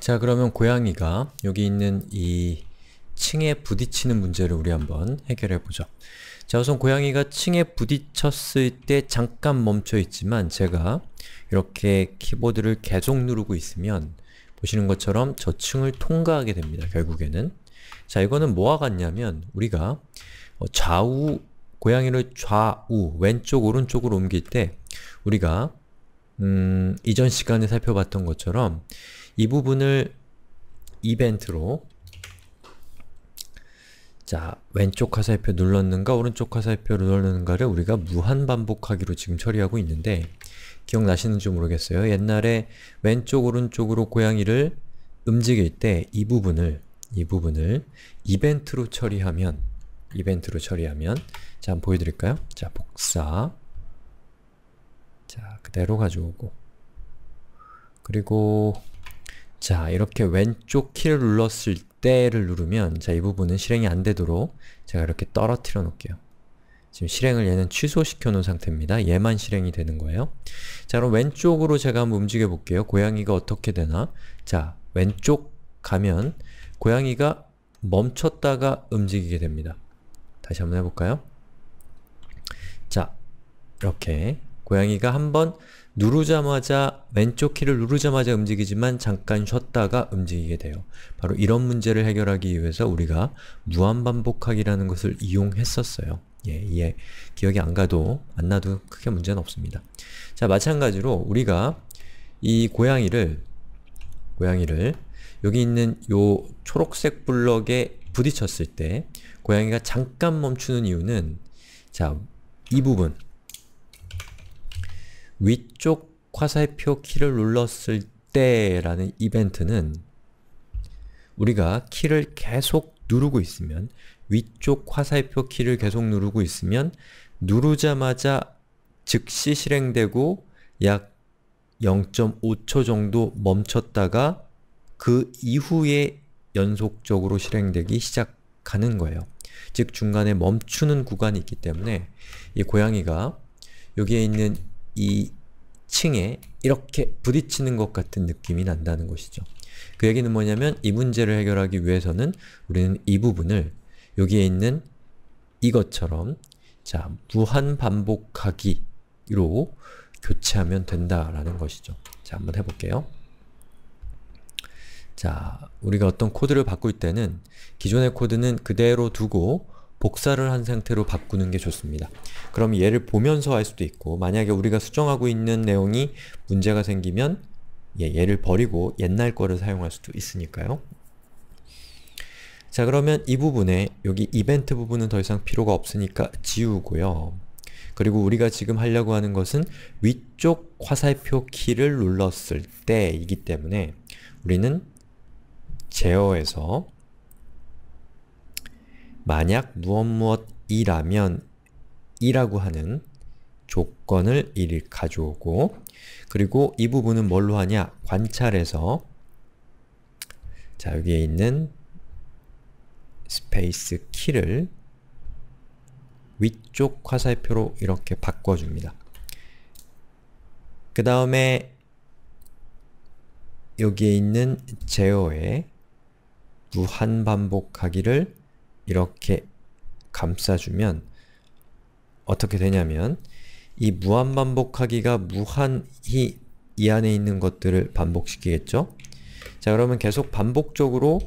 자 그러면 고양이가 여기 있는 이 층에 부딪히는 문제를 우리 한번 해결해보죠. 자 우선 고양이가 층에 부딪혔을 때 잠깐 멈춰있지만 제가 이렇게 키보드를 계속 누르고 있으면 보시는 것처럼 저 층을 통과하게 됩니다. 결국에는 자 이거는 뭐와 같냐면 우리가 어, 좌우 고양이를 좌우 왼쪽 오른쪽으로 옮길 때 우리가 음, 이전 시간에 살펴봤던 것처럼 이 부분을 이벤트로 자 왼쪽 화살표 눌렀는가 오른쪽 화살표 눌렀는가를 우리가 무한반복하기로 지금 처리하고 있는데 기억나시는지 모르겠어요. 옛날에 왼쪽 오른쪽으로 고양이를 움직일 때 이 부분을 이 부분을 이벤트로 처리하면 이벤트로 처리하면 자 한번 보여드릴까요? 자 복사 자 그대로 가져오고 그리고 자 이렇게 왼쪽 키를 눌렀을 때를 누르면 자 이 부분은 실행이 안 되도록 제가 이렇게 떨어뜨려 놓을게요. 지금 실행을 얘는 취소시켜 놓은 상태입니다. 얘만 실행이 되는 거예요. 자 그럼 왼쪽으로 제가 한번 움직여 볼게요. 고양이가 어떻게 되나? 자 왼쪽 가면 고양이가 멈췄다가 움직이게 됩니다. 다시 한번 해볼까요? 자 이렇게 고양이가 한 번 누르자마자 왼쪽 키를 누르자마자 움직이지만 잠깐 쉬었다가 움직이게 돼요. 바로 이런 문제를 해결하기 위해서 우리가 무한반복하기라는 것을 이용했었어요. 예, 예. 기억이 안 가도, 안 나도 크게 문제는 없습니다. 자, 마찬가지로 우리가 이 고양이를, 고양이를 여기 있는 요 초록색 블럭에 부딪혔을 때 고양이가 잠깐 멈추는 이유는 자, 이 부분, 위쪽 화살표 키를 눌렀을 때라는 이벤트는 우리가 키를 계속 누르고 있으면 위쪽 화살표 키를 계속 누르고 있으면 누르자마자 즉시 실행되고 약 0.5초 정도 멈췄다가 그 이후에 연속적으로 실행되기 시작하는 거예요. 즉 중간에 멈추는 구간이 있기 때문에 이 고양이가 여기에 있는 이 층에 이렇게 부딪히는 것 같은 느낌이 난다는 것이죠. 그 얘기는 뭐냐면 이 문제를 해결하기 위해서는 우리는 이 부분을 여기에 있는 이것처럼 자 무한 반복하기로 교체하면 된다라는 것이죠. 자 한번 해볼게요. 자 우리가 어떤 코드를 바꿀 때는 기존의 코드는 그대로 두고 복사를 한 상태로 바꾸는 게 좋습니다. 그럼 얘를 보면서 할 수도 있고 만약에 우리가 수정하고 있는 내용이 문제가 생기면 예, 얘를 버리고 옛날 거를 사용할 수도 있으니까요. 자 그러면 이 부분에 여기 이벤트 부분은 더 이상 필요가 없으니까 지우고요. 그리고 우리가 지금 하려고 하는 것은 위쪽 화살표 키를 눌렀을 때이기 때문에 우리는 제어에서 만약 무엇 무엇이라면 이라고 하는 조건을 1 가져오고 그리고 이 부분은 뭘로 하냐? 관찰해서 자 여기에 있는 스페이스 키를 위쪽 화살표로 이렇게 바꿔줍니다. 그 다음에 여기에 있는 제어에 무한반복하기를 이렇게 감싸주면 어떻게 되냐면 이 무한 반복하기가 무한히 이 안에 있는 것들을 반복시키겠죠? 자 그러면 계속 반복적으로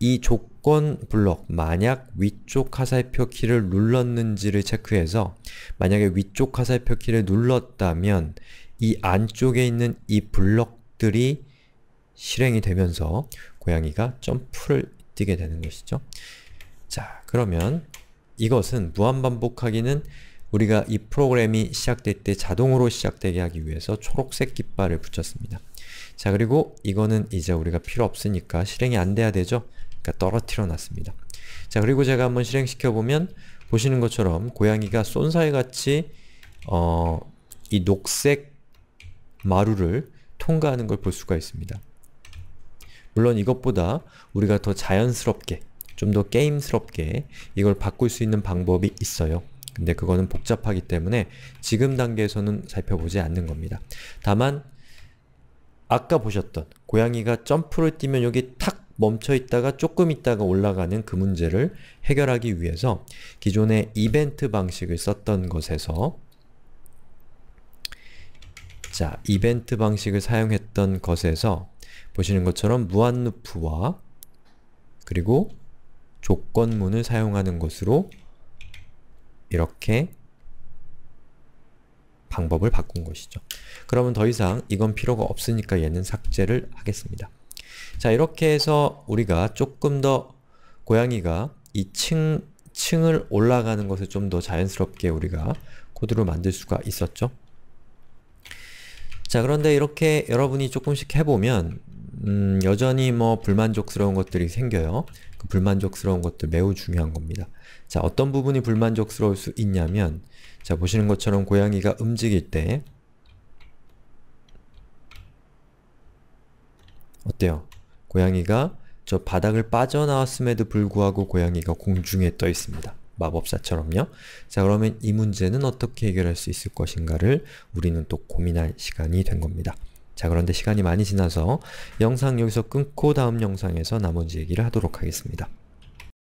이 조건 블럭, 만약 위쪽 화살표 키를 눌렀는지를 체크해서 만약에 위쪽 화살표 키를 눌렀다면 이 안쪽에 있는 이 블럭들이 실행이 되면서 고양이가 점프를 뛰게 되는 것이죠. 자, 그러면 이것은 무한반복하기는 우리가 이 프로그램이 시작될 때 자동으로 시작되게 하기 위해서 초록색 깃발을 붙였습니다. 자, 그리고 이거는 이제 우리가 필요 없으니까 실행이 안 돼야 되죠? 그러니까 떨어뜨려 놨습니다. 자, 그리고 제가 한번 실행시켜보면 보시는 것처럼 고양이가 쏜살같이 어, 이 녹색 마루를 통과하는 걸 볼 수가 있습니다. 물론 이것보다 우리가 더 자연스럽게 좀더 게임스럽게 이걸 바꿀 수 있는 방법이 있어요. 근데 그거는 복잡하기 때문에 지금 단계에서는 살펴보지 않는 겁니다. 다만 아까 보셨던 고양이가 점프를 뛰면 여기 탁 멈춰있다가 조금 있다가 올라가는 그 문제를 해결하기 위해서 기존의 이벤트 방식을 썼던 것에서 자, 이벤트 방식을 사용했던 것에서 보시는 것처럼 무한루프와 그리고 조건문을 사용하는 것으로 이렇게 방법을 바꾼 것이죠. 그러면 더 이상 이건 필요가 없으니까 얘는 삭제를 하겠습니다. 자 이렇게 해서 우리가 조금 더 고양이가 이 층, 층을 올라가는 것을 좀 더 자연스럽게 우리가 코드로 만들 수가 있었죠. 자 그런데 이렇게 여러분이 조금씩 해보면 음, 여전히 뭐 불만족스러운 것들이 생겨요. 그 불만족스러운 것들 매우 중요한 겁니다. 자, 어떤 부분이 불만족스러울 수 있냐면 자, 보시는 것처럼 고양이가 움직일 때 어때요? 고양이가 저 바닥을 빠져나왔음에도 불구하고 고양이가 공중에 떠 있습니다. 마법사처럼요. 자 그러면 이 문제는 어떻게 해결할 수 있을 것인가를 우리는 또 고민할 시간이 된 겁니다. 자 그런데 시간이 많이 지나서 영상 여기서 끊고 다음 영상에서 나머지 얘기를 하도록 하겠습니다.